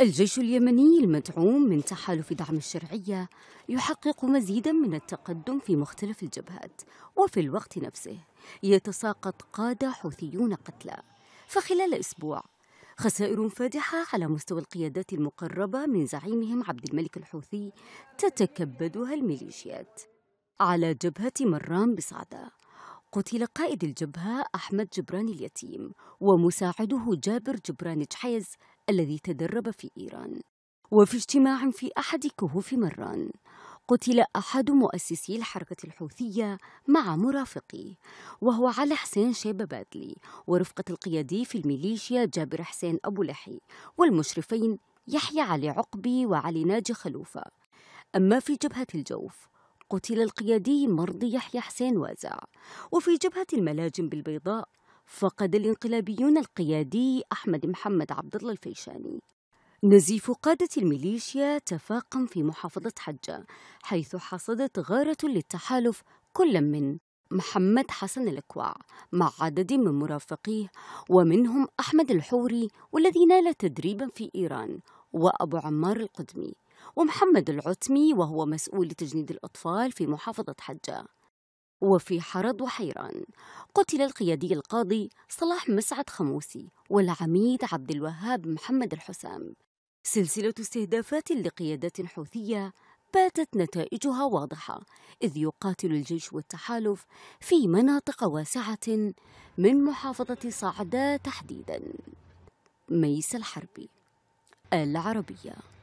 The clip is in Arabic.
الجيش اليمني المدعوم من تحالف دعم الشرعية يحقق مزيدا من التقدم في مختلف الجبهات وفي الوقت نفسه يتساقط قادة حوثيون قتلى فخلال أسبوع خسائر فادحة على مستوى القيادات المقربة من زعيمهم عبد الملك الحوثي تتكبدها الميليشيات على جبهة مرام بصعدة قتل قائد الجبهة أحمد جبران اليتيم ومساعده جابر جبران جحيز الذي تدرب في إيران وفي اجتماع في أحد كهوف مران قتل أحد مؤسسي الحركة الحوثية مع مرافقيه وهو علي حسين شيبة بادلي ورفقة القيادي في الميليشيا جابر حسين أبو لحي والمشرفين يحيى علي عقبي وعلي ناجي خلوفة أما في جبهة الجوف قتل القيادي مرضي يحيى حسين وازع وفي جبهة الملاجم بالبيضاء فقد الانقلابيون القيادي أحمد محمد عبد الله الفيشاني نزيف قادة الميليشيا تفاقم في محافظة حجة حيث حصدت غارة للتحالف كل من محمد حسن الكوع مع عدد من مرافقيه ومنهم أحمد الحوري والذي نال تدريبا في إيران وأبو عمار القدمي ومحمد العتمي وهو مسؤول تجنيد الأطفال في محافظة حجة وفي حرض وحيران قتل القيادي القاضي صلاح مسعد خموسي والعميد عبد الوهاب محمد الحسام سلسلة استهدافات لقيادات حوثية باتت نتائجها واضحة إذ يقاتل الجيش والتحالف في مناطق واسعة من محافظة صعدة تحديدا ميس الحربي العربيه